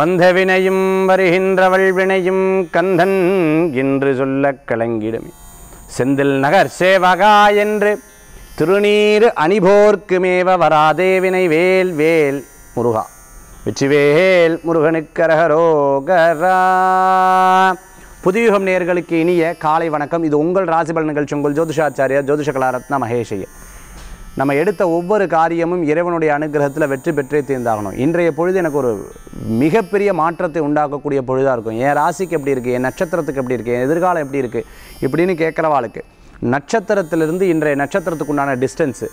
வந்த வினையும் வருகின்றவள் வினையும் கந்தன் என்று சொல்ல கலங்கிடுமே செந்தில் நகர் சேவகா என்று திருநீர் அணிபோர்க்கு மேவ வராதே வினை வேல் வேல் முருகா வெற்றிவேல் முருகனுக்கரகரோகரா புதியுகம் நேர்களுக்கு இனிய காலை வணக்கம் இது உங்கள் ராசிபல் நிகழ்ச்சி உங்கள் ஜோதிஷாச்சாரியா ஜோதிஷ கலாரத்னா நம்ம எடுத்த ஒவ்வொரு காரியமும் இறைவனுடைய அனுகிரகத்தில் வெற்றி பெற்றே தீர்ந்தாகணும் இன்றைய பொழுது எனக்கு ஒரு மிகப்பெரிய மாற்றத்தை உண்டாக்கக்கூடிய பொழுதாக இருக்கும் என் ராசிக்கு எப்படி இருக்குது என் நட்சத்திரத்துக்கு எப்படி இருக்குது என் எதிர்காலம் எப்படி இருக்குது இப்படின்னு கேட்குறவாளுக்கு நட்சத்திரத்திலிருந்து இன்றைய நட்சத்திரத்துக்கு உண்டான டிஸ்டன்ஸு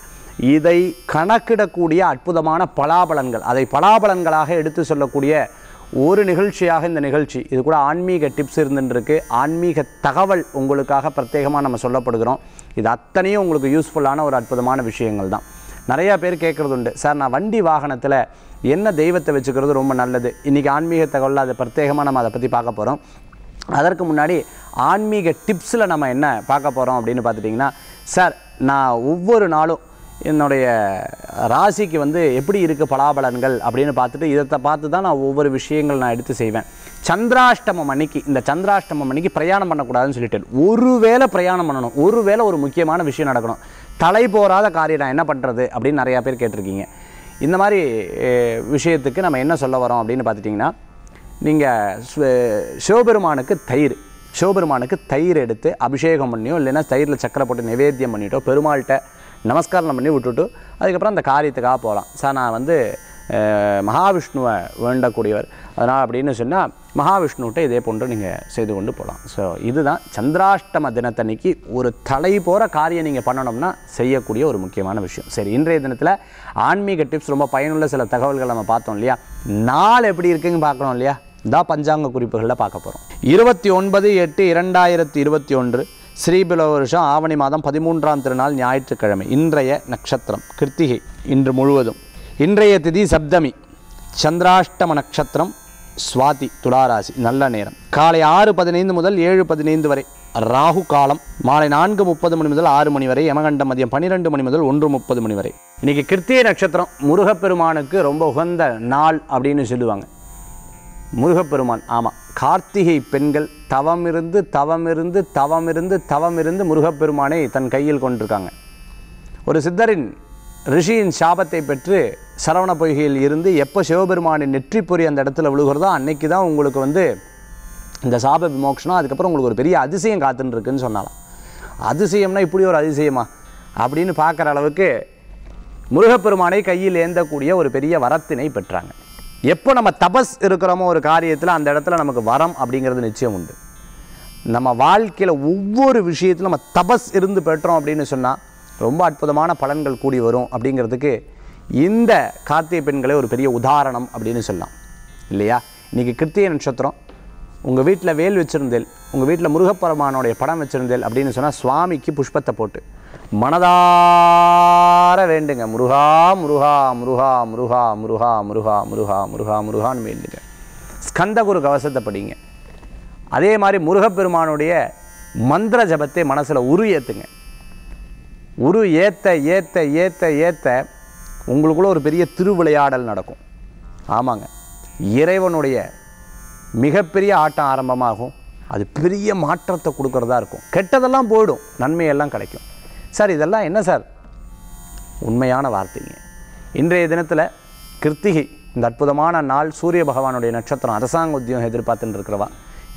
இதை கணக்கிடக்கூடிய அற்புதமான பலாபலன்கள் அதை பலாபலன்களாக எடுத்து சொல்லக்கூடிய ஒரு நிகழ்ச்சியாக இந்த நிகழ்ச்சி இது கூட ஆன்மீக டிப்ஸ் இருந்துருக்கு ஆன்மீக தகவல் உங்களுக்காக பிரத்யேகமாக நம்ம சொல்லப்படுகிறோம் இது அத்தனையும் உங்களுக்கு யூஸ்ஃபுல்லான ஒரு அற்புதமான விஷயங்கள் தான் நிறையா பேர் கேட்குறது உண்டு சார் நான் வண்டி வாகனத்தில் என்ன தெய்வத்தை வச்சுக்கிறது ரொம்ப நல்லது இன்றைக்கி ஆன்மீக தகவலில் அதை பிரத்யேகமாக நம்ம அதை பற்றி பார்க்க போகிறோம் அதற்கு முன்னாடி ஆன்மீக டிப்ஸில் நம்ம என்ன பார்க்க போகிறோம் அப்படின்னு பார்த்துட்டிங்கன்னா சார் நான் ஒவ்வொரு நாளும் என்னுடைய ராசிக்கு வந்து எப்படி இருக்குது பலாபலன்கள் அப்படின்னு பார்த்துட்டு இதை பார்த்து தான் நான் ஒவ்வொரு விஷயங்கள் நான் எடுத்து செய்வேன் சந்திராஷ்டமம் அன்னைக்கு இந்த சந்திராஷ்டமம் அன்னைக்கு பிரயாணம் பண்ணக்கூடாதுன்னு சொல்லிட்டேன் வேளை பிரயாணம் பண்ணணும் ஒரு வேளை ஒரு முக்கியமான விஷயம் நடக்கணும் தலை போராத காரியம் நான் என்ன பண்ணுறது அப்படின்னு நிறையா பேர் கேட்டிருக்கீங்க இந்த மாதிரி விஷயத்துக்கு நம்ம என்ன சொல்ல வரோம் அப்படின்னு பார்த்துட்டிங்கன்னா நீங்கள் சிவபெருமானுக்கு தயிர் சிவபெருமானுக்கு தயிர் எடுத்து அபிஷேகம் பண்ணியோ இல்லைன்னா தயிரில் சக்கரை போட்டு நிவேத்தியம் பண்ணிட்டோ பெருமாள்கிட்ட நமஸ்காரம் பண்ணி விட்டுட்டு அதுக்கப்புறம் அந்த காரியத்துக்காக போகலாம் சார் நான் வந்து மகாவிஷ்ணுவை வேண்டக்கூடியவர் அதனால் அப்படின்னு சொன்னால் மகாவிஷ்ணுகிட்ட இதே போன்று நீங்கள் செய்து கொண்டு போகலாம் ஸோ இதுதான் சந்திராஷ்டம தினத்தன்னைக்கு ஒரு தலை போகிற காரியம் நீங்கள் பண்ணணும்னா செய்யக்கூடிய ஒரு முக்கியமான விஷயம் சரி இன்றைய தினத்தில் ஆன்மீக டிப்ஸ் ரொம்ப பயனுள்ள சில தகவல்கள் நம்ம பார்த்தோம் இல்லையா நாள் எப்படி இருக்குதுன்னு பார்க்கணும் இல்லையா இதான் பஞ்சாங்க குறிப்புகளில் பார்க்க போகிறோம் இருபத்தி ஒன்பது எட்டு இரண்டாயிரத்தி இருபத்தி ஒன்று ஸ்ரீபில வருஷம் ஆவணி மாதம் பதிமூன்றாம் திருநாள் ஞாயிற்றுக்கிழமை இன்றைய நட்சத்திரம் கிருத்திகை இன்று முழுவதும் இன்றைய திதி சப்தமி சந்திராஷ்டம நட்சத்திரம் சுவாதி துளாராசி நல்ல நேரம் காலை ஆறு பதினைந்து முதல் ஏழு பதினைந்து வரை ராகு காலம் மாலை நான்கு முப்பது மணி முதல் ஆறு மணி வரை யமகண்டம் மதியம் பன்னிரெண்டு மணி முதல் ஒன்று முப்பது மணி வரை இன்றைக்கி கிருத்திகை நட்சத்திரம் முருகப்பெருமானுக்கு ரொம்ப உகந்த நாள் அப்படின்னு சொல்லுவாங்க முருகப்பெருமான் ஆமாம் கார்த்திகை பெண்கள் தவமிருந்து தவமிருந்து தவமிருந்து தவமிருந்து முருகப்பெருமானை தன் கையில் கொண்டிருக்காங்க ஒரு சித்தரின் ரிஷியின் சாபத்தை பெற்று சரவண பொய்கையில் இருந்து எப்போ சிவபெருமானின் நெற்றி பொறி அந்த இடத்துல விழுகிறதோ அன்னைக்கு தான் உங்களுக்கு வந்து இந்த சாப விமோக்ஷனம் அதுக்கப்புறம் உங்களுக்கு ஒரு பெரிய அதிசயம் காத்துன்ருக்குன்னு சொன்னாலாம் அதிசயம்னா இப்படி ஒரு அதிசயமா அப்படின்னு பார்க்குற அளவுக்கு முருகப்பெருமானை கையில் ஏந்தக்கூடிய ஒரு பெரிய வரத்தினை பெற்றாங்க எப்போ நம்ம தபஸ் இருக்கிறோமோ ஒரு காரியத்தில் அந்த இடத்துல நமக்கு வரம் அப்படிங்கிறது நிச்சயம் உண்டு நம்ம வாழ்க்கையில் ஒவ்வொரு விஷயத்திலும் நம்ம தபஸ் இருந்து பெற்றோம் அப்படின்னு சொன்னால் ரொம்ப அற்புதமான பலன்கள் கூடி வரும் அப்படிங்கிறதுக்கு இந்த கார்த்திகை பெண்களே ஒரு பெரிய உதாரணம் அப்படின்னு சொல்லலாம் இல்லையா இன்றைக்கி கிருத்திய நட்சத்திரம் உங்கள் வீட்டில் வேல் வச்சுருந்தேல் உங்கள் வீட்டில் முருகப்பெருமானோடைய படம் வச்சுருந்தேல் அப்படின்னு சொன்னால் சுவாமிக்கு புஷ்பத்தை போட்டு மனதார வேண்டுங்க முருகா முருகா முருகா முருகா முருகா முருகா முருகா முருகா முருகான்னு வேண்டுங்க ஸ்கந்த குரு கவசத்தை படிங்க அதே மாதிரி முருகப்பெருமானுடைய மந்திர ஜபத்தை மனசில் உரு ஏற்றுங்க உரு ஏற்ற ஏற்ற ஏற்ற ஏற்ற உங்களுக்குள்ள ஒரு பெரிய திருவிளையாடல் நடக்கும் ஆமாங்க இறைவனுடைய மிகப்பெரிய ஆட்டம் ஆரம்பமாகும் அது பெரிய மாற்றத்தை கொடுக்குறதா இருக்கும் கெட்டதெல்லாம் போயிடும் நன்மையெல்லாம் கிடைக்கும் சார் இதெல்லாம் என்ன சார் உண்மையான வார்த்தைங்க இன்றைய தினத்தில் கிருத்திகை இந்த அற்புதமான நாள் சூரிய பகவானுடைய நட்சத்திரம் அரசாங்க உத்தியோகம் எதிர்பார்த்துட்டு இருக்கிறவா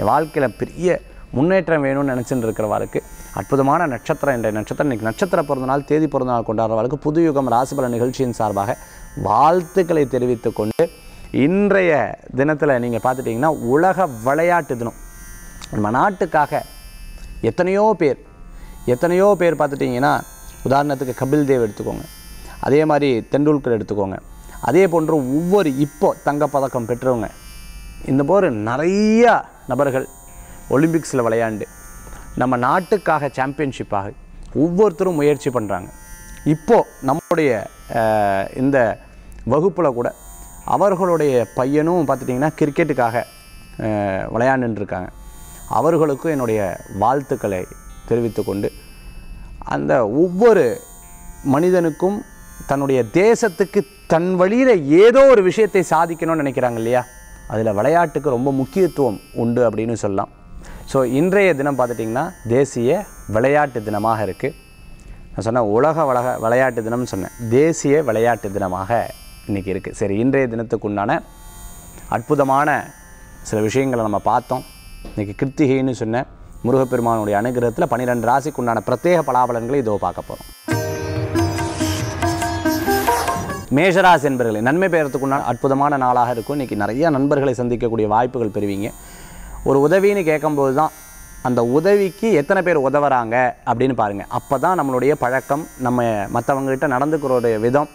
என் வாழ்க்கையில் பெரிய முன்னேற்றம் வேணும்னு நினச்சிட்டு இருக்கிறவாருக்கு அற்புதமான நட்சத்திரம் என்ற நட்சத்திரம் இன்றைக்கி நட்சத்திர பிறந்த நாள் தேதி பிறந்த நாள் கொண்டாடுறவர்களுக்கு புதுயுகம் ராசிபல நிகழ்ச்சியின் சார்பாக வாழ்த்துக்களை தெரிவித்து கொண்டு இன்றைய தினத்தில் நீங்கள் பார்த்துட்டிங்கன்னா உலக விளையாட்டு தினம் நம்ம நாட்டுக்காக எத்தனையோ பேர் எத்தனையோ பேர் பார்த்துட்டிங்கன்னா உதாரணத்துக்கு கபில் தேவ் எடுத்துக்கோங்க அதே மாதிரி தெண்டுல்கர் எடுத்துக்கோங்க அதே போன்ற ஒவ்வொரு இப்போ தங்கப்பதக்கம் பெற்றவங்க இந்த போர் நிறையா நபர்கள் ஒலிம்பிக்ஸில் விளையாண்டு நம்ம நாட்டுக்காக சாம்பியன்ஷிப்பாக ஒவ்வொருத்தரும் முயற்சி பண்ணுறாங்க இப்போது நம்மளுடைய இந்த வகுப்பில் கூட அவர்களுடைய பையனும் பார்த்துட்டிங்கன்னா கிரிக்கெட்டுக்காக விளையாண்டுருக்காங்க அவர்களுக்கும் என்னுடைய வாழ்த்துக்களை தெரிவித்து கொண்டு அந்த ஒவ்வொரு மனிதனுக்கும் தன்னுடைய தேசத்துக்கு தன் வழியில் ஏதோ ஒரு விஷயத்தை சாதிக்கணும்னு நினைக்கிறாங்க இல்லையா அதில் விளையாட்டுக்கு ரொம்ப முக்கியத்துவம் உண்டு அப்படின்னு சொல்லலாம் ஸோ இன்றைய தினம் பார்த்துட்டிங்கன்னா தேசிய விளையாட்டு தினமாக இருக்குது நான் சொன்னேன் உலக வளக விளையாட்டு தினம்னு சொன்னேன் தேசிய விளையாட்டு தினமாக இன்றைக்கி இருக்குது சரி இன்றைய தினத்துக்கு உண்டான அற்புதமான சில விஷயங்களை நம்ம பார்த்தோம் இன்றைக்கி கிருத்திகைன்னு சொன்னேன் முருகப்பெருமானுடைய அனுகிரகத்தில் பன்னிரெண்டு ராசிக்கு உண்டான பிரத்யேக பலாபலன்களை இதோ பார்க்க போகிறோம் மேஷராசி என்பர்களை நன்மை பெயரத்துக்கு அற்புதமான நாளாக இருக்கும் இன்றைக்கி நிறைய நண்பர்களை சந்திக்கக்கூடிய வாய்ப்புகள் பெறுவீங்க ஒரு உதவின்னு கேட்கும்போது தான் அந்த உதவிக்கு எத்தனை பேர் உதவுறாங்க அப்படின்னு பாருங்கள் அப்போ தான் நம்மளுடைய பழக்கம் நம்ம மற்றவங்ககிட்ட நடந்துக்கிறோடைய விதம்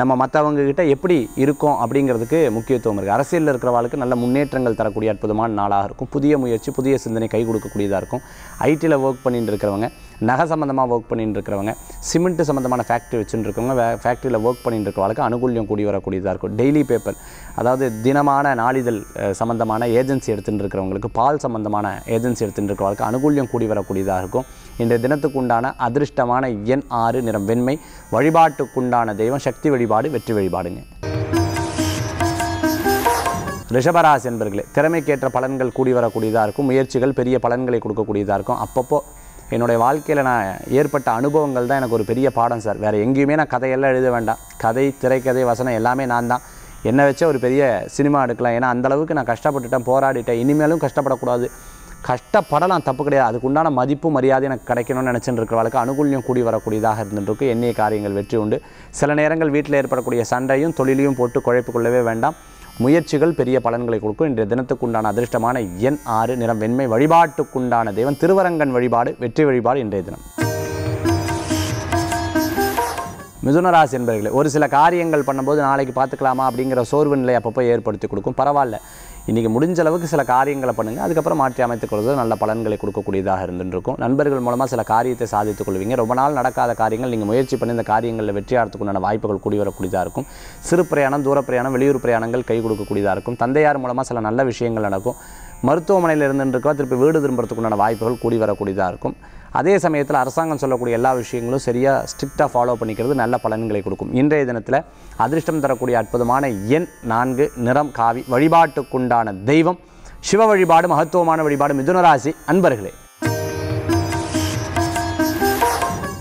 நம்ம கிட்டே எப்படி இருக்கோம் அப்படிங்கிறதுக்கு முக்கியத்துவம் இருக்குது அரசியலில் இருக்கிறவாளுக்கு நல்ல முன்னேற்றங்கள் தரக்கூடிய அற்புதமான நாளாக இருக்கும் புதிய முயற்சி புதிய சிந்தனை கை கொடுக்கக்கூடியதாக இருக்கும் ஐடியில் ஒர்க் பண்ணிட்டு இருக்கிறவங்க நகை சம்மந்தமாக ஒர்க் பண்ணிட்டு இருக்கிறவங்க சிமெண்ட் சம்மந்தமான ஃபேக்ட்ரி வச்சுருக்கவங்க வே ஃபேக்ட்ரியில் ஒர்க் பண்ணிட்டு இருக்கிறவங்களுக்கு அனுகூலியம் கூடி வரக்கூடியதாக இருக்கும் டெய்லி பேப்பர் அதாவது தினமான நாளிதழ் சம்மந்தமான ஏஜென்சி எடுத்துகிட்டு இருக்கிறவங்களுக்கு பால் சம்மந்தமான ஏஜென்சி எடுத்துகிட்டு இருக்கிறவங்களுக்கு அனுகூலியம் கூடி வரக்கூடியதாக இருக்கும் இன்றைய தினத்துக்கு உண்டான அதிர்ஷ்டமான எண் ஆறு நிறம் வெண்மை வழிபாட்டுக்குண்டான தெய்வம் சக்தி வழிபாடு வெற்றி வழிபாடுங்க ரிஷபராசி என்பர்களே திறமைக்கேற்ற பலன்கள் கூடி வரக்கூடியதாக இருக்கும் முயற்சிகள் பெரிய பலன்களை கொடுக்கக்கூடியதாக இருக்கும் அப்பப்போ என்னுடைய வாழ்க்கையில் நான் ஏற்பட்ட அனுபவங்கள் தான் எனக்கு ஒரு பெரிய பாடம் சார் வேறு எங்கேயுமே நான் கதையெல்லாம் எழுத வேண்டாம் கதை திரைக்கதை வசனம் எல்லாமே நான் தான் என்னை வச்ச ஒரு பெரிய சினிமா எடுக்கலாம் ஏன்னா அந்தளவுக்கு நான் கஷ்டப்பட்டுட்டேன் போராடிட்டேன் இனிமேலும் கஷ்டப்படக்கூடாது கஷ்டப்படலாம் தப்பு கிடையாது அதுக்குண்டான மதிப்பு மரியாதை எனக்கு கிடைக்கணும்னு நினச்சிட்டு வாழ்க்கை அனுகூலியம் கூடி வரக்கூடியதாக இருந்துருக்கு என்னைய காரியங்கள் வெற்றி உண்டு சில நேரங்கள் வீட்டில் ஏற்படக்கூடிய சண்டையும் தொழிலையும் போட்டு குழைப்பு கொள்ளவே வேண்டாம் முயற்சிகள் பெரிய பலன்களை கொடுக்கும் இன்றைய தினத்துக்குண்டான அதிர்ஷ்டமான எண் ஆறு நிறம் வெண்மை வழிபாட்டுக்குண்டான தேவன் திருவரங்கன் வழிபாடு வெற்றி வழிபாடு இன்றைய தினம் மிதுனராசி என்பர்களே ஒரு சில காரியங்கள் பண்ணும்போது நாளைக்கு பார்த்துக்கலாமா அப்படிங்கிற சோர்வு நிலை அப்பப்போ ஏற்படுத்தி கொடுக்கும் பரவாயில்ல இன்றைக்கி முடிஞ்ச அளவுக்கு சில காரியங்களை பண்ணுங்கள் அதுக்கப்புறம் மாற்றி அமைத்துக் கொள்வது நல்ல பலன்களை கொடுக்கக்கூடியதாக இருந்துருக்கும் நண்பர்கள் மூலமாக சில காரியத்தை சாதித்துக் கொள்வீங்க ரொம்ப நாள் நடக்காத காரியங்கள் நீங்கள் முயற்சி பண்ணி இந்த காரியங்களில் வெற்றியாகிறதுக்குண்டான வாய்ப்புகள் கூடி வரக்கூடியதாக இருக்கும் சிறு பிரயாணம் தூர பிரயாணம் வெளியூர் பிரயாணங்கள் கை கொடுக்கக்கூடியதாக இருக்கும் தந்தையார் மூலமாக சில நல்ல விஷயங்கள் நடக்கும் மருத்துவமனையில் இருந்துருக்கோ திருப்பி வீடு திரும்புறதுக்குண்டான வாய்ப்புகள் கூடி வரக்கூடியதாக இருக்கும் அதே சமயத்தில் அரசாங்கம் சொல்லக்கூடிய எல்லா விஷயங்களும் சரியாக ஸ்ட்ரிக்டாக ஃபாலோ பண்ணிக்கிறது நல்ல பலன்களை கொடுக்கும் இன்றைய தினத்தில் அதிர்ஷ்டம் தரக்கூடிய அற்புதமான எண் நான்கு நிறம் காவி வழிபாட்டுக்குண்டான தெய்வம் சிவ வழிபாடு மகத்துவமான வழிபாடு மிதுனராசி அன்பர்களே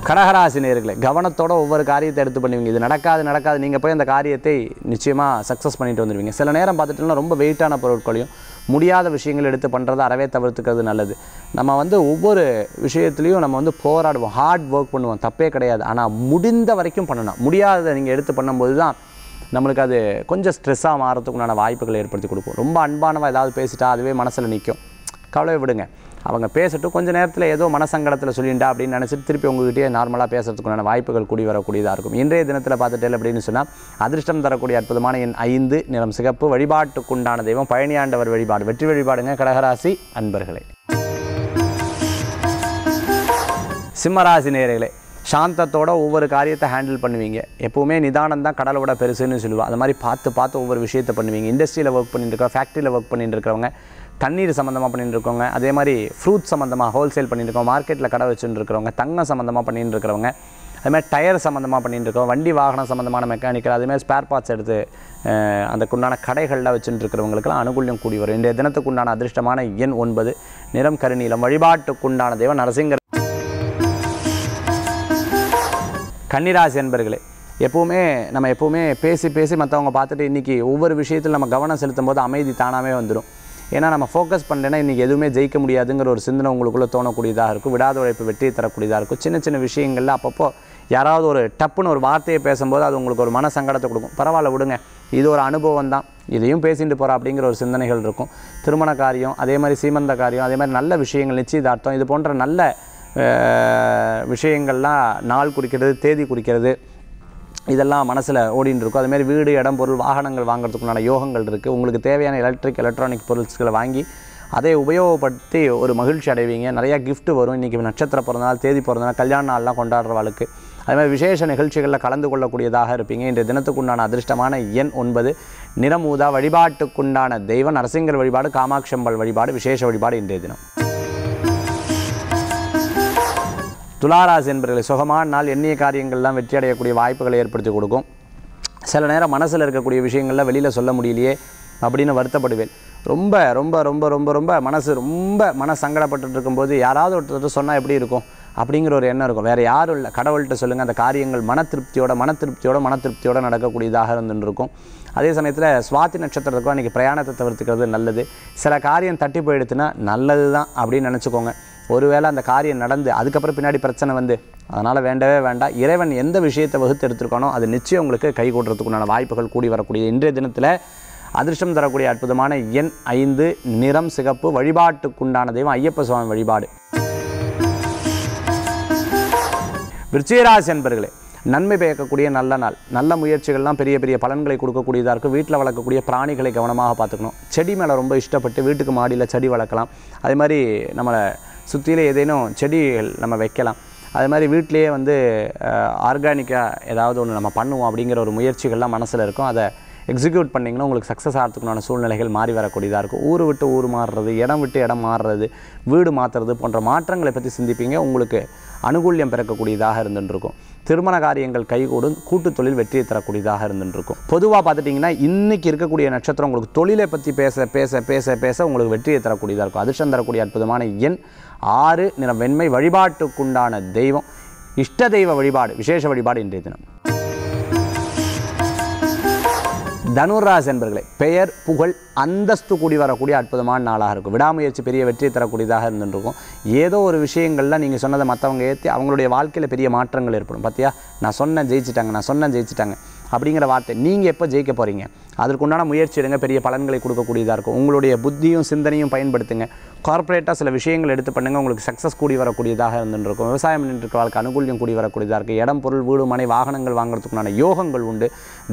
கடகராசி நேர்களை கவனத்தோட ஒவ்வொரு காரியத்தை எடுத்து பண்ணுவீங்க இது நடக்காது நடக்காது நீங்கள் போய் அந்த காரியத்தை நிச்சயமாக சக்ஸஸ் பண்ணிட்டு வந்துடுவீங்க சில நேரம் பார்த்துட்டோம்னா ரொம்ப வெயிட்டான பொருட்களையும் முடியாத விஷயங்கள் எடுத்து பண்ணுறத அறவே தவிர்த்துக்கிறது நல்லது நம்ம வந்து ஒவ்வொரு விஷயத்துலேயும் நம்ம வந்து போராடுவோம் ஹார்ட் ஒர்க் பண்ணுவோம் தப்பே கிடையாது ஆனால் முடிந்த வரைக்கும் பண்ணணும் முடியாததை நீங்கள் எடுத்து பண்ணும்போது தான் நம்மளுக்கு அது கொஞ்சம் ஸ்ட்ரெஸ்ஸாக மாறத்துக்குண்டான வாய்ப்புகளை ஏற்படுத்தி கொடுக்கும் ரொம்ப அன்பானவா ஏதாவது பேசிட்டா அதுவே மனசில் நிற்கும் கவலை விடுங்க அவங்க பேசட்டும் கொஞ்சம் நேரத்தில் ஏதோ மனசங்கடத்தில் சொல்லிண்டா அப்படின்னு நினச்சிட்டு திருப்பி உங்ககிட்டயே நார்மலாக பேசுறதுக்குண்டான வாய்ப்புகள் கூடி வரக்கூடியதாக இருக்கும் இன்றைய தினத்தில் பார்த்துட்டே அப்படின்னு சொன்னால் அதிர்ஷ்டம் தரக்கூடிய அற்புதமான என் ஐந்து நிறம் சிகப்பு வழிபாட்டுக்குண்டான தெய்வம் பழனியாண்டவர் வழிபாடு வெற்றி வழிபாடுங்க கடகராசி அன்பர்களே சிம்மராசி நேர்களே சாந்தத்தோட ஒவ்வொரு காரியத்தை ஹேண்டில் பண்ணுவீங்க எப்போவுமே நிதானம் தான் கடலோட பெருசுன்னு சொல்லுவாள் அது மாதிரி பார்த்து பார்த்து ஒவ்வொரு விஷயத்தை பண்ணுவீங்க இண்டஸ்ட்ரியில் ஒர்க் பண்ணிட்டு இருக்கிற ஃபேக்ட்ரியில் ஒர்க் பண்ணிட்டு இருக்கிறவங்க தண்ணீர் சம்மந்தமாக பண்ணிட்டு அதே மாதிரி ஃப்ரூட் சம்மந்தமாக ஹோல்சேல் பண்ணியிருக்கோம் மார்க்கெட்டில் கடை வச்சுட்டு இருக்கிறவங்க தங்கம் சம்மந்தமாக பண்ணிட்டு இருக்கிறவங்க அதுமாதிரி டயர் சம்மந்தமாக பண்ணிட்டு இருக்கோம் வண்டி வாகனம் சம்மந்தமான மெக்கானிக்கல் அதுமாதிரி ஸ்பேர் பார்ட்ஸ் எடுத்து அதுக்குண்டான கடைகளில் வச்சுட்டு இருக்கிறவங்களுக்குலாம் அனுகூல்யம் கூடி வரும் இன்றைய தினத்துக்குண்டான அதிர்ஷ்டமான எண் ஒன்பது நிறம் கருநீளம் வழிபாட்டுக்குண்டான தெய்வம் நரசிங்கர் கன்னிராசி என்பர்களே எப்போவுமே நம்ம எப்போவுமே பேசி பேசி மற்றவங்க பார்த்துட்டு இன்றைக்கி ஒவ்வொரு விஷயத்தில் நம்ம கவனம் செலுத்தும் போது அமைதி தானாகவே வந்துடும் ஏன்னா நம்ம ஃபோக்கஸ் பண்ணலைன்னா இன்றைக்கி எதுவுமே ஜெயிக்க முடியாதுங்கிற ஒரு சிந்தனை உங்களுக்குள்ளே தோணக்கூடியதாக இருக்கும் விடாத உழைப்பு வெற்றி தரக்கூடியதாக இருக்கும் சின்ன சின்ன விஷயங்களில் அப்பப்போ யாராவது ஒரு டப்புன்னு ஒரு வார்த்தையை பேசும்போது அது உங்களுக்கு ஒரு மன சங்கடத்தை கொடுக்கும் பரவாயில்ல விடுங்க இது ஒரு அனுபவம் தான் இதையும் பேசிட்டு போகிறா அப்படிங்கிற ஒரு சிந்தனைகள் இருக்கும் திருமண காரியம் அதே மாதிரி சீமந்த காரியம் அதே மாதிரி நல்ல விஷயங்கள் நிச்சயதார்த்தம் இது போன்ற நல்ல விஷயங்கள்லாம் நாள் குறிக்கிறது தேதி குறிக்கிறது இதெல்லாம் மனசில் ஓடின்னு இருக்கும் அதுமாரி வீடு இடம் பொருள் வாகனங்கள் வாங்குறதுக்குண்டான யோகங்கள் இருக்குது உங்களுக்கு தேவையான எலக்ட்ரிக் எலக்ட்ரானிக் பொருள்ஸ்களை வாங்கி அதை உபயோகப்படுத்தி ஒரு மகிழ்ச்சி அடைவீங்க நிறையா கிஃப்ட் வரும் இன்றைக்கி நட்சத்திர பிறந்தநாள் தேதி பிறந்தநாள் கல்யாண நாள்லாம் அது அதுமாதிரி விசேஷ நிகழ்ச்சிகளில் கலந்து கொள்ளக்கூடியதாக இருப்பீங்க இன்றைய தினத்துக்குண்டான அதிர்ஷ்டமான எண் ஒன்பது நிறமூதா வழிபாட்டுக்குண்டான தெய்வம் நரசிங்கர் வழிபாடு காமாட்சம்பல் வழிபாடு விசேஷ வழிபாடு இன்றைய தினம் துளாராசி என்பர்களை சுகமான நாள் எண்ணிய காரியங்கள்லாம் வெற்றி அடையக்கூடிய வாய்ப்புகளை ஏற்படுத்தி கொடுக்கும் சில நேரம் மனசில் இருக்கக்கூடிய விஷயங்களில் வெளியில் சொல்ல முடியலையே அப்படின்னு வருத்தப்படுவேன் ரொம்ப ரொம்ப ரொம்ப ரொம்ப ரொம்ப மனசு ரொம்ப மன சங்கடப்பட்டு இருக்கும்போது யாராவது ஒருத்தர் சொன்னால் எப்படி இருக்கும் அப்படிங்கிற ஒரு எண்ணம் இருக்கும் வேறு யாரும் இல்லை கடவுள்கிட்ட சொல்லுங்கள் அந்த காரியங்கள் மன திருப்தியோட மன திருப்தியோட மன திருப்தியோடு நடக்கக்கூடியதாக இருந்துருக்கும் அதே சமயத்தில் சுவாதி நட்சத்திரத்துக்கும் அன்றைக்கி பிரயாணத்தை தவிர்த்துக்கிறது நல்லது சில காரியம் தட்டி போயிடுத்துனா நல்லது தான் அப்படின்னு நினச்சிக்கோங்க ஒருவேளை அந்த காரியம் நடந்து அதுக்கப்புறம் பின்னாடி பிரச்சனை வந்து அதனால் வேண்டவே வேண்டாம் இறைவன் எந்த விஷயத்தை வகுத்து எடுத்துருக்கானோ அது நிச்சயம் உங்களுக்கு கை கூட்டுறதுக்குண்டான வாய்ப்புகள் கூடி வரக்கூடிய இன்றைய தினத்தில் அதிர்ஷ்டம் தரக்கூடிய அற்புதமான எண் ஐந்து நிறம் சிகப்பு வழிபாட்டுக்குண்டான தெய்வம் ஐயப்ப சுவாமி வழிபாடு விருச்சிகராசி என்பர்களே நன்மை பயக்கக்கூடிய நல்ல நாள் நல்ல முயற்சிகள்லாம் பெரிய பெரிய பலன்களை கொடுக்கக்கூடியதாக இருக்குது வீட்டில் வளர்க்கக்கூடிய பிராணிகளை கவனமாக பார்த்துக்கணும் செடி மேலே ரொம்ப இஷ்டப்பட்டு வீட்டுக்கு மாடியில் செடி வளர்க்கலாம் அதே மாதிரி நம்மளை சுற்றியில் ஏதேனும் செடிகள் நம்ம வைக்கலாம் அது மாதிரி வீட்டிலையே வந்து ஆர்கானிக்காக ஏதாவது ஒன்று நம்ம பண்ணுவோம் அப்படிங்கிற ஒரு முயற்சிகள்லாம் மனசில் இருக்கும் அதை எக்ஸிக்யூட் பண்ணிங்கன்னா உங்களுக்கு சக்ஸஸ் ஆகிறதுக்குண்டான சூழ்நிலைகள் மாறி வரக்கூடியதாக இருக்கும் ஊர் விட்டு ஊர் மாறுறது இடம் விட்டு இடம் மாறுறது வீடு மாற்றுறது போன்ற மாற்றங்களை பற்றி சிந்திப்பீங்க உங்களுக்கு அனுகூல்யம் பிறக்கக்கூடியதாக இருந்துருக்கும் திருமண காரியங்கள் கைகூடும் கூட்டு தொழில் வெற்றியை தரக்கூடியதாக இருந்துருக்கும் பொதுவாக பார்த்துட்டிங்கன்னா இன்றைக்கி இருக்கக்கூடிய நட்சத்திரம் உங்களுக்கு தொழிலை பற்றி பேச பேச பேச பேச உங்களுக்கு வெற்றியை தரக்கூடியதாக இருக்கும் அதிர்ஷ்டம் தரக்கூடிய அற்புதமான எண் ஆறு நிறம் வெண்மை வழிபாட்டுக்குண்டான தெய்வம் இஷ்ட தெய்வ வழிபாடு விசேஷ வழிபாடு இன்றைய தினம் தனுராஸ் என்பர்களே பெயர் புகழ் அந்தஸ்து கூடி வரக்கூடிய அற்புதமான நாளாக இருக்கும் விடாமுயற்சி பெரிய வெற்றி தரக்கூடியதாக இருந்துருக்கும் ஏதோ ஒரு விஷயங்கள்ல நீங்கள் சொன்னதை மற்றவங்க ஏற்றி அவங்களுடைய வாழ்க்கையில் பெரிய மாற்றங்கள் ஏற்படும் பார்த்தியா நான் சொன்னேன் ஜெயிச்சிட்டாங்க நான் சொன்னேன் ஜெயிச்சிட்டாங்க அப்படிங்கிற வார்த்தை நீங்கள் எப்போ ஜெயிக்க போகிறீங்க அதற்குண்டான முயற்சி எடுங்க பெரிய பலன்களை கொடுக்கக்கூடியதாக இருக்கும் உங்களுடைய புத்தியும் சிந்தனையும் பயன்படுத்துங்க கார்ப்பரேட்டாக சில விஷயங்கள் எடுத்து பண்ணுங்கள் உங்களுக்கு சக்ஸஸ் கூடி வரக்கூடியதாக இருந்துருக்கும் விவசாயம் நின்று வாழ்க்கை அனுகூலியம் கூடி வரக்கூடியதாக இருக்குது இடம் பொருள் வீடு மனை வாகனங்கள் வாங்குறதுக்குண்டான யோகங்கள் உண்டு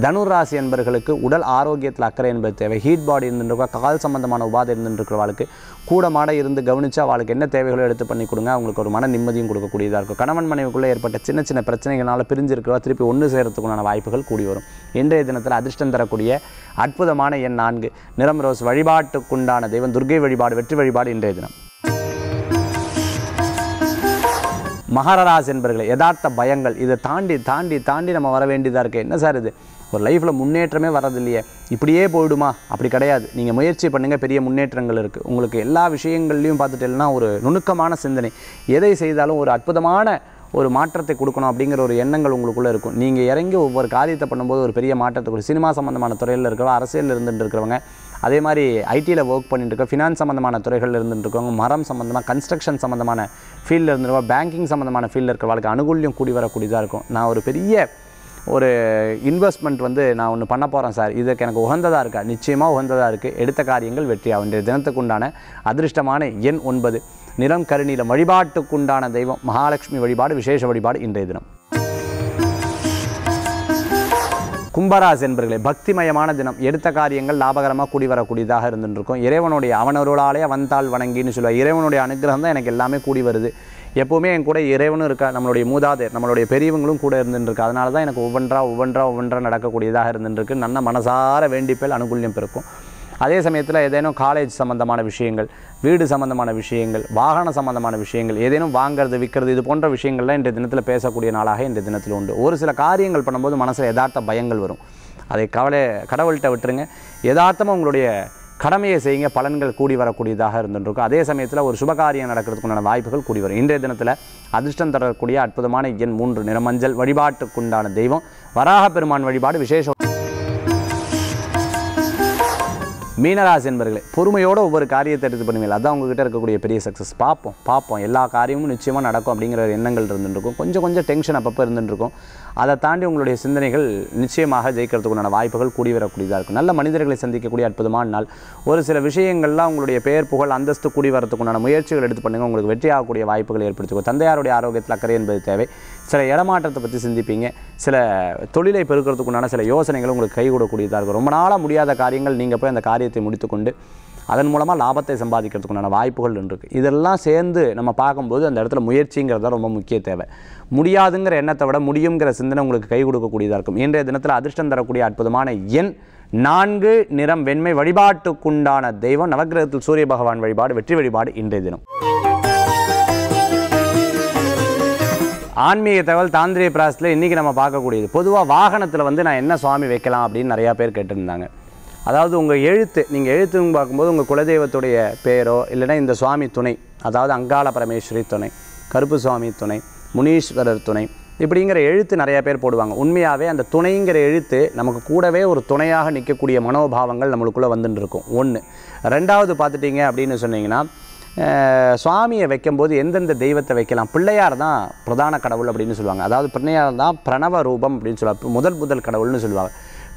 தனுராசி என்பர்களுக்கு உடல் ஆரோக்கியத்தில் அக்கறை என்பது தேவை ஹீட் பாடி இருந்துருக்கா கால் சம்பந்தமான உபாதை இருந்துருக்கிற வாழ்க்கை கூட மாட இருந்து கவனிச்சா அவளுக்கு என்ன தேவைகளோ எடுத்து பண்ணி கொடுங்க அவங்களுக்கு ஒரு மன நிம்மதியும் கொடுக்கக்கூடியதாக இருக்கும் கணவன் மனைவிக்குள்ளே ஏற்பட்ட சின்ன சின்ன பிரச்சனைகளால் பிரிஞ்சிருக்கிறவா திருப்பி ஒன்று சேர்கிறதுக்குண்டான வாய்ப்புகள் கூடி வரும் இன்றைய தினத்தில் அதிர்ஷ்டம் தரக்கூடிய அற்புதமான எண் நான்கு நிறம் ரோஸ் வழிபாட்டுக்குண்டான தெய்வம் துர்கை வழிபாடு வெற்றி வழிபாடு இன்றைய தினம் மகரராஜ் என்பர்கள் யதார்த்த பயங்கள் இதை தாண்டி தாண்டி தாண்டி நம்ம வர வேண்டியதாக இருக்குது என்ன சார் இது ஒரு லைஃப்பில் முன்னேற்றமே வர்றது இல்லையே இப்படியே போயிடுமா அப்படி கிடையாது நீங்கள் முயற்சி பண்ணுங்கள் பெரிய முன்னேற்றங்கள் இருக்குது உங்களுக்கு எல்லா விஷயங்கள்லையும் இல்லைன்னா ஒரு நுணுக்கமான சிந்தனை எதை செய்தாலும் ஒரு அற்புதமான ஒரு மாற்றத்தை கொடுக்கணும் அப்படிங்கிற ஒரு எண்ணங்கள் உங்களுக்குள்ளே இருக்கும் நீங்கள் இறங்கி ஒவ்வொரு காரியத்தை பண்ணும்போது ஒரு பெரிய மாற்றத்தை கொடுக்கும் சினிமா சம்மந்தமான துறையில் இருக்கிறவங்க அரசியல் இருந்துட்டு இருக்கிறவங்க அதே மாதிரி ஐடியில் ஒர்க் பண்ணிட்டு இருக்க ஃபினான்ஸ் சம்மந்தமான துறைகளில் இருந்துட்டு இருக்கவங்க மரம் சம்மந்தமாக கன்ஸ்ட்ரக்ஷன் சம்மந்தமான ஃபீல்டில் இருந்துருவா பேங்கிங் சம்மந்தமான ஃபீல்டில் இருக்கிறவங்களுக்கு அனுகூலியம் கூடி வரக்கூடியதாக இருக்கும் நான் ஒரு பெரிய ஒரு இன்வெஸ்ட்மெண்ட் வந்து நான் ஒன்று பண்ண போகிறேன் சார் இதுக்கு எனக்கு உகந்ததாக இருக்கா நிச்சயமாக உகந்ததாக இருக்குது எடுத்த காரியங்கள் வெற்றியாக வேண்டிய தினத்துக்கு உண்டான அதிர்ஷ்டமான எண் ஒன்பது நிலம் கருணியில் வழிபாட்டுக்குண்டான தெய்வம் மகாலட்சுமி வழிபாடு விசேஷ வழிபாடு இன்றைய தினம் கும்பராசி என்பர்களே பக்திமயமான தினம் எடுத்த காரியங்கள் லாபகரமாக கூடி வரக்கூடியதாக இருந்துருக்கும் இறைவனுடைய அவனொருளாலே வந்தால் வணங்கின்னு சொல்லுவார் இறைவனுடைய அனுகிரகம் தான் எனக்கு எல்லாமே கூடி வருது எப்போவுமே என் கூட இறைவனும் இருக்கா நம்மளுடைய மூதாதையர் நம்மளுடைய பெரியவங்களும் கூட இருந்துருக்கு அதனால தான் எனக்கு ஒவ்வொன்றா ஒவ்வொன்றா ஒவ்வொன்றா நடக்கக்கூடியதாக இருந்துருக்கு நல்ல மனசார வேண்டிப்பேல் அனுகூல்யம் பிறக்கும் அதே சமயத்தில் ஏதேனும் காலேஜ் சம்மந்தமான விஷயங்கள் வீடு சம்மந்தமான விஷயங்கள் வாகன சம்மந்தமான விஷயங்கள் ஏதேனும் வாங்கிறது விற்கிறது இது போன்ற விஷயங்கள்லாம் இன்றைய தினத்தில் பேசக்கூடிய நாளாக இன்றைய தினத்தில் உண்டு ஒரு சில காரியங்கள் பண்ணும்போது மனசில் யதார்த்த பயங்கள் வரும் அதை கவலை கடவுள்கிட்ட விட்டுருங்க யதார்த்தமாக உங்களுடைய கடமையை செய்யுங்க பலன்கள் கூடி வரக்கூடியதாக இருந்துருக்கும் அதே சமயத்தில் ஒரு சுபகாரியம் நடக்கிறதுக்குண்டான வாய்ப்புகள் கூடி வரும் இன்றைய தினத்தில் அதிர்ஷ்டம் தரக்கூடிய அற்புதமான எண் மூன்று நிறமஞ்சல் வழிபாட்டுக்குண்டான தெய்வம் வராக பெருமான் வழிபாடு விசேஷம் மீனராசி என்பர்களே பொறுமையோட ஒவ்வொரு காரியத்தை எடுத்து பண்ணுவீங்க அதான் உங்ககிட்ட இருக்கக்கூடிய பெரிய சக்ஸஸ் பார்ப்போம் பார்ப்போம் எல்லா காரியமும் நிச்சயமாக நடக்கும் அப்படிங்கிற எண்ணங்கள் இருந்துருக்கும் கொஞ்சம் கொஞ்சம் டென்ஷன் அப்பப்போ இருந்துருக்கும் அதை தாண்டி உங்களுடைய சிந்தனைகள் நிச்சயமாக ஜெயிக்கிறதுக்குண்டான வாய்ப்புகள் கூடி வரக்கூடியதாக இருக்கும் நல்ல மனிதர்களை சந்திக்கக்கூடிய அற்புதமான நாள் ஒரு சில விஷயங்கள்லாம் உங்களுடைய பெயர் புகழ் அந்தஸ்து கூடி வரதுக்குண்டான முயற்சிகள் எடுத்து பண்ணுங்கள் உங்களுக்கு வெற்றியாகக்கூடிய வாய்ப்புகள் ஏற்படுத்திக்கும் தந்தையாருடைய ஆரோக்கியத்தில் அக்கறை என்பது தேவை சில இடமாற்றத்தை பற்றி சிந்திப்பீங்க சில தொழிலை பெருக்கிறதுக்குண்டான சில யோசனைகள் உங்களுக்கு கைகூடக்கூடியதாக இருக்கும் ரொம்ப நாளாக முடியாத காரியங்கள் நீங்கள் போய் அந்த காரியத்தை முடித்துக்கொண்டு அதன் மூலமாக லாபத்தை சம்பாதிக்கிறதுக்குண்டான வாய்ப்புகள் இருக்குது இதெல்லாம் சேர்ந்து நம்ம பார்க்கும்போது அந்த இடத்துல முயற்சிங்கிறது தான் ரொம்ப முக்கிய தேவை முடியாதுங்கிற எண்ணத்தை விட முடியுங்கிற சிந்தனை உங்களுக்கு கை கொடுக்கக்கூடியதாக இருக்கும் இன்றைய தினத்தில் அதிர்ஷ்டம் தரக்கூடிய அற்புதமான எண் நான்கு நிறம் வெண்மை வழிபாட்டுக்குண்டான தெய்வம் நவகிரகத்தில் சூரிய பகவான் வழிபாடு வெற்றி வழிபாடு இன்றைய தினம் ஆன்மீக தகவல் தாந்திரிய பிராசத்தில் இன்றைக்கி நம்ம பார்க்கக்கூடியது பொதுவாக வாகனத்தில் வந்து நான் என்ன சுவாமி வைக்கலாம் அப்படின்னு நிறையா பேர் கேட்டிருந்தாங்க அதாவது உங்கள் எழுத்து நீங்கள் எழுத்துன்னு பார்க்கும்போது உங்கள் குலதெய்வத்துடைய பேரோ இல்லைனா இந்த சுவாமி துணை அதாவது அங்காள பரமேஸ்வரி துணை கருப்பு சுவாமி துணை முனீஸ்வரர் துணை இப்படிங்கிற எழுத்து நிறையா பேர் போடுவாங்க உண்மையாகவே அந்த துணைங்கிற எழுத்து நமக்கு கூடவே ஒரு துணையாக நிற்கக்கூடிய மனோபாவங்கள் நம்மளுக்குள்ளே வந்துட்டு இருக்கும் ஒன்று ரெண்டாவது பார்த்துட்டிங்க அப்படின்னு சொன்னிங்கன்னா சுவாமியை வைக்கும்போது எந்தெந்த தெய்வத்தை வைக்கலாம் பிள்ளையார் தான் பிரதான கடவுள் அப்படின்னு சொல்லுவாங்க அதாவது பிள்ளையார் தான் பிரணவ ரூபம் அப்படின்னு சொல்லுவாங்க முதல் முதல் கடவுள்னு சொல்லுவாங்க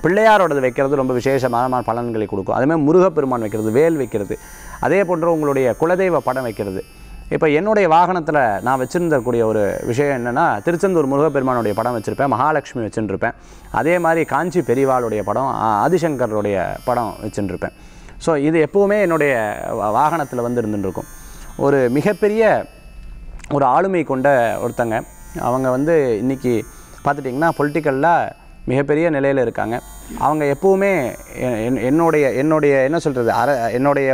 பிள்ளையாரோடது வைக்கிறது ரொம்ப விசேஷமான பலன்களை கொடுக்கும் அதுமாதிரி முருகப்பெருமான் வைக்கிறது வேல் வைக்கிறது அதே போன்ற உங்களுடைய குலதெய்வ படம் வைக்கிறது இப்போ என்னுடைய வாகனத்தில் நான் வச்சுருந்தக்கூடிய ஒரு விஷயம் என்னென்னா திருச்செந்தூர் முருகப்பெருமானுடைய படம் வச்சுருப்பேன் மகாலட்சுமி வச்சுருப்பேன் அதே மாதிரி காஞ்சி பெரிவாளுடைய படம் ஆதிசங்கருடைய படம் வச்சுருப்பேன் ஸோ இது எப்போவுமே என்னுடைய வாகனத்தில் வந்து இருந்துருக்கும் ஒரு மிகப்பெரிய ஒரு ஆளுமை கொண்ட ஒருத்தங்க அவங்க வந்து இன்றைக்கி பார்த்துட்டிங்கன்னா பொலிட்டிக்கலில் மிகப்பெரிய நிலையில் இருக்காங்க அவங்க எப்போவுமே என்னுடைய என்னுடைய என்ன சொல்கிறது அர என்னுடைய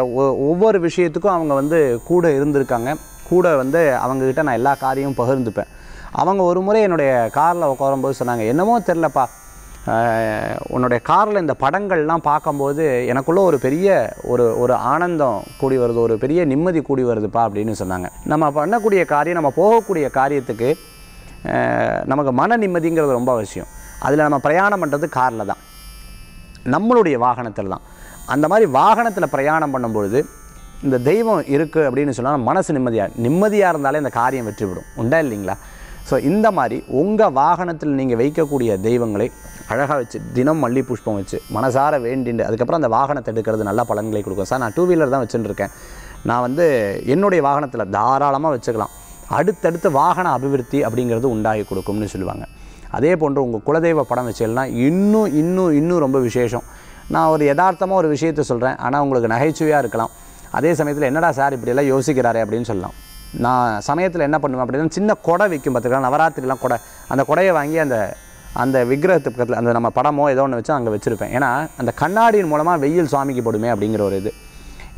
ஒவ்வொரு விஷயத்துக்கும் அவங்க வந்து கூட இருந்திருக்காங்க கூட வந்து அவங்கக்கிட்ட நான் எல்லா காரியமும் பகிர்ந்துப்பேன் அவங்க ஒரு முறை என்னுடைய காரில் உட்காரும்போது சொன்னாங்க என்னமோ தெரிலப்பா உன்னுடைய காரில் இந்த படங்கள்லாம் பார்க்கும்போது எனக்குள்ளே ஒரு பெரிய ஒரு ஒரு ஆனந்தம் கூடி வருது ஒரு பெரிய நிம்மதி கூடி வருதுப்பா அப்படின்னு சொன்னாங்க நம்ம பண்ணக்கூடிய காரியம் நம்ம போகக்கூடிய காரியத்துக்கு நமக்கு மன நிம்மதிங்கிறது ரொம்ப அவசியம் அதில் நம்ம பிரயாணம் பண்ணுறது காரில் தான் நம்மளுடைய வாகனத்தில் தான் அந்த மாதிரி வாகனத்தில் பிரயாணம் பண்ணும்பொழுது இந்த தெய்வம் இருக்குது அப்படின்னு சொன்னால் மனசு நிம்மதியாக நிம்மதியாக இருந்தாலே இந்த காரியம் வெற்றி விடும் உண்டா இல்லைங்களா ஸோ இந்த மாதிரி உங்கள் வாகனத்தில் நீங்கள் வைக்கக்கூடிய தெய்வங்களை அழகாக வச்சு தினம் மல்லி புஷ்பம் வச்சு மனசார வேண்டிண்டு அதுக்கப்புறம் அந்த வாகனத்தை எடுக்கிறது நல்லா பலன்களை கொடுக்கும் சார் நான் டூ வீலர் தான் வச்சுட்டுருக்கேன் நான் வந்து என்னுடைய வாகனத்தில் தாராளமாக வச்சுக்கலாம் அடுத்தடுத்து வாகன அபிவிருத்தி அப்படிங்கிறது உண்டாகி கொடுக்கும்னு சொல்லுவாங்க அதே போன்று உங்கள் குலதெய்வ படம் வச்சேன்னா இன்னும் இன்னும் இன்னும் ரொம்ப விசேஷம் நான் ஒரு யதார்த்தமாக ஒரு விஷயத்த சொல்கிறேன் ஆனால் உங்களுக்கு நகைச்சுவையாக இருக்கலாம் அதே சமயத்தில் என்னடா சார் இப்படியெல்லாம் யோசிக்கிறாரு அப்படின்னு சொல்லலாம் நான் சமயத்தில் என்ன பண்ணுவேன் அப்படின்னா சின்ன கொடை விற்கும் பார்த்துக்கலாம் நவராத்திரிலாம் கொடை அந்த கொடையை வாங்கி அந்த அந்த விக்கிரகத்து பக்கத்தில் அந்த நம்ம படமோ ஏதோ ஒன்று வச்சு அங்கே வச்சுருப்பேன் ஏன்னா அந்த கண்ணாடியின் மூலமாக வெயில் சுவாமிக்கு போடுமே அப்படிங்கிற ஒரு இது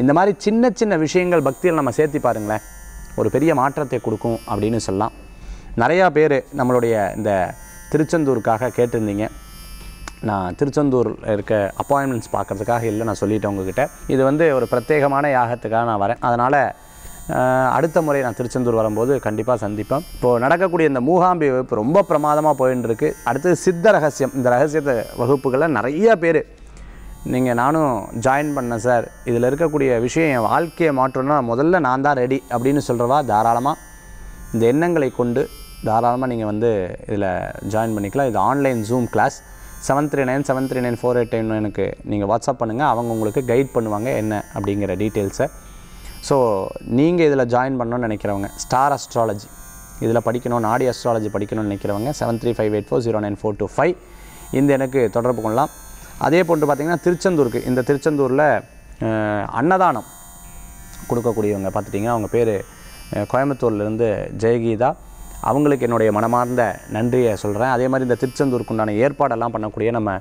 இந்த மாதிரி சின்ன சின்ன விஷயங்கள் பக்தியில் நம்ம சேர்த்தி பாருங்களேன் ஒரு பெரிய மாற்றத்தை கொடுக்கும் அப்படின்னு சொல்லலாம் நிறையா பேர் நம்மளுடைய இந்த திருச்செந்தூருக்காக கேட்டிருந்தீங்க நான் திருச்செந்தூர் இருக்க அப்பாயின்மெண்ட்ஸ் பார்க்குறதுக்காக இல்லை நான் சொல்லிவிட்டேன் உங்ககிட்ட இது வந்து ஒரு பிரத்யேகமான யாகத்துக்காக நான் வரேன் அதனால் அடுத்த முறை நான் திருச்செந்தூர் வரும்போது கண்டிப்பாக சந்திப்பேன் இப்போது நடக்கக்கூடிய இந்த மூகாம்பி வகுப்பு ரொம்ப பிரமாதமாக போயின்னு இருக்குது அடுத்தது சித்த ரகசியம் இந்த ரகசியத்தை வகுப்புகளில் நிறைய பேர் நீங்கள் நானும் ஜாயின் பண்ணேன் சார் இதில் இருக்கக்கூடிய விஷயம் என் வாழ்க்கையை மாற்றணும்னா முதல்ல நான் தான் ரெடி அப்படின்னு சொல்கிறவா தாராளமாக இந்த எண்ணங்களை கொண்டு தாராளமாக நீங்கள் வந்து இதில் ஜாயின் பண்ணிக்கலாம் இது online zoom class seven three nine seven three nine four eight time எனக்கு நீங்கள் வாட்ஸ்அப் பண்ணுங்கள் அவங்க உங்களுக்கு கைட் பண்ணுவாங்க என்ன அப்படிங்கிற டீட்டெயில்ஸை ஸோ நீங்கள் இதில் ஜாயின் பண்ணணும்னு நினைக்கிறவங்க ஸ்டார் அஸ்ட்ராலஜி இதில் படிக்கணும் நாடி அஸ்ட்ராலஜி படிக்கணும்னு நினைக்கிறவங்க seven three five eight four zero nine four two five இந்த எனக்கு தொடர்பு கொள்ளலாம் அதே போன்று பார்த்திங்கன்னா திருச்செந்தூருக்கு இந்த திருச்செந்தூரில் அன்னதானம் கொடுக்கக்கூடியவங்க பார்த்துட்டிங்கன்னா அவங்க பேர் கோயம்புத்தூர்லேருந்து ஜெயகீதா அவங்களுக்கு என்னுடைய மனமார்ந்த நன்றியை சொல்கிறேன் அதே மாதிரி இந்த திருச்செந்தூருக்கு உண்டான ஏற்பாடெல்லாம் பண்ணக்கூடிய நம்ம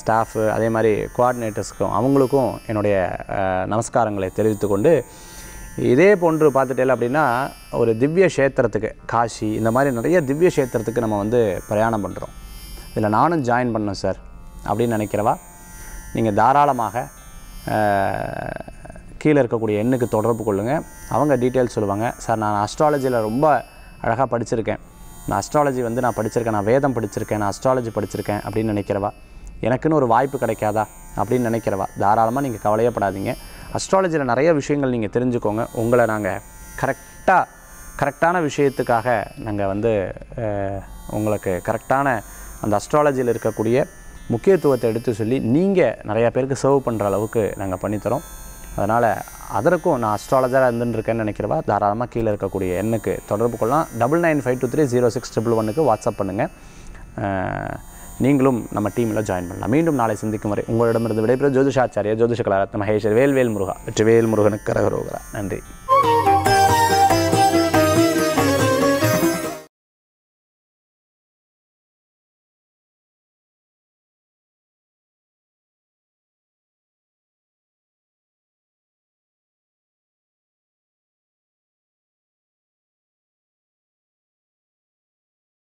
ஸ்டாஃபு அதே மாதிரி கோஆர்டினேட்டர்ஸுக்கும் அவங்களுக்கும் என்னுடைய நமஸ்காரங்களை தெரிவித்து கொண்டு இதே போன்று பார்த்துட்டேல அப்படின்னா ஒரு திவ்ய கஷேத்திரத்துக்கு காஷி இந்த மாதிரி நிறைய திவ்ய கஷேத்திரத்துக்கு நம்ம வந்து பிரயாணம் பண்ணுறோம் இதில் நானும் ஜாயின் பண்ணேன் சார் அப்படின்னு நினைக்கிறவா நீங்கள் தாராளமாக கீழே இருக்கக்கூடிய எண்ணுக்கு தொடர்பு கொள்ளுங்கள் அவங்க டீட்டெயில்ஸ் சொல்லுவாங்க சார் நான் அஸ்ட்ராலஜியில் ரொம்ப அழகாக படிச்சிருக்கேன் நான் அஸ்ட்ராலஜி வந்து நான் படிச்சிருக்கேன் நான் வேதம் படிச்சிருக்கேன் நான் அஸ்ட்ராலஜி படிச்சிருக்கேன் அப்படின்னு நினைக்கிறவா எனக்குன்னு ஒரு வாய்ப்பு கிடைக்காதா அப்படின்னு நினைக்கிறவா தாராளமாக நீங்கள் கவலையப்படாதீங்க அஸ்ட்ராலஜியில் நிறைய விஷயங்கள் நீங்கள் தெரிஞ்சுக்கோங்க உங்களை நாங்கள் கரெக்டாக கரெக்டான விஷயத்துக்காக நாங்கள் வந்து உங்களுக்கு கரெக்டான அந்த அஸ்ட்ராலஜியில் இருக்கக்கூடிய முக்கியத்துவத்தை எடுத்து சொல்லி நீங்கள் நிறையா பேருக்கு சர்வ் பண்ணுற அளவுக்கு நாங்கள் பண்ணித்தரோம் அதனால் அதற்கும் நான் அஸ்ட்ராலஜராக இருந்துருக்கேன்னு நினைக்கிறவா தாராளமாக கீழே இருக்கக்கூடிய எண்ணுக்கு தொடர்பு கொள்ளலாம் double nine five two three zero six triple ஒன்னுக்கு வாட்ஸ்அப் பண்ணுங்கள் நீங்களும் நம்ம டீமில் ஜாயின் பண்ணலாம் மீண்டும் நாளை சந்திக்கும் வரை உங்களிடமிருந்து விடைபெறும் ஜோதிஷாச்சாரிய ஜோதிஷ கலாரத் மகேஷர் வேல்வேல் முருகா வெற்றிவேல் முருகனுக்கு கரகரோகரா நன்றி